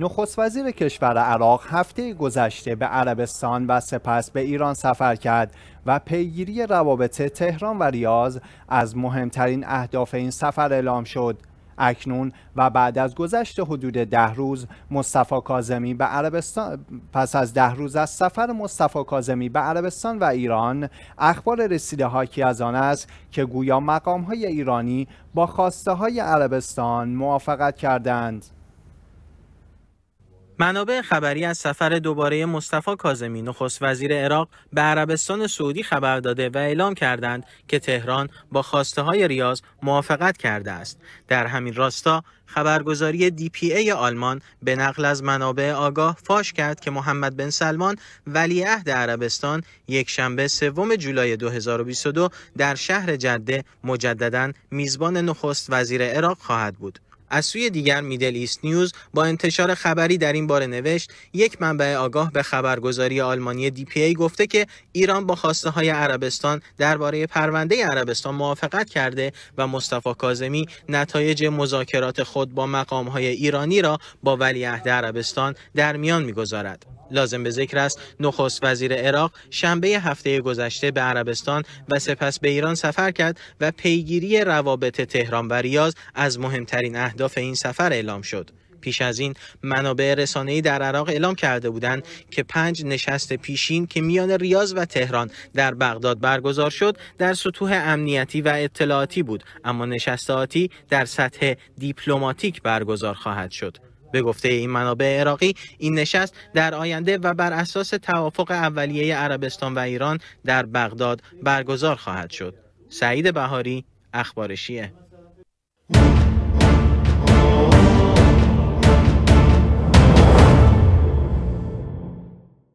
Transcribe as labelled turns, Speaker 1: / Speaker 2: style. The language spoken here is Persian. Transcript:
Speaker 1: نخست وزیر کشور عراق هفته گذشته به عربستان و سپس به ایران سفر کرد و پیگیری روابط تهران و ریاض از مهمترین اهداف این سفر اعلام شد. اکنون و بعد از گذشت حدود ده روز مصطفی کاظمی به عربستان پس از ده روز از سفر مصطفی کاظمی به عربستان و ایران اخبار رسیده ها از آن است که گویا مقام های ایرانی با خواسته های عربستان موافقت کردند
Speaker 2: منابع خبری از سفر دوباره مصطفی کاظمی نخست وزیر عراق به عربستان سعودی خبر داده و اعلام کردند که تهران با خواسته های ریاض موافقت کرده است در همین راستا خبرگزاری دی پی ای آلمان به نقل از منابع آگاه فاش کرد که محمد بن سلمان ولیعهد عربستان یک شنبه سوم جولای 2022 در شهر جده مجددا میزبان نخست وزیر عراق خواهد بود از سوی دیگر میدل ایست نیوز با انتشار خبری در این باره نوشت یک منبع آگاه به خبرگزاری آلمانی دی پی ای گفته که ایران با خواسته های عربستان درباره پرونده عربستان موافقت کرده و مصطفی کاظمی نتایج مذاکرات خود با مقام های ایرانی را با ولیعهد عربستان در میان میگذارد لازم به ذکر است نخست وزیر عراق شنبه هفته گذشته به عربستان و سپس به ایران سفر کرد و پیگیری روابط تهران و ریاض از مهمترین اهداف این سفر اعلام شد. پیش از این منابع رسانه‌ای در عراق اعلام کرده بودند که پنج نشست پیشین که میان ریاض و تهران در بغداد برگزار شد در سطوح امنیتی و اطلاعاتی بود اما نشستاتی در سطح دیپلماتیک برگزار خواهد شد به گفته این منابع عراقی این نشست در آینده و بر اساس توافق اولیه عربستان و ایران در بغداد برگزار خواهد شد. سعید بهاری اخبارشیه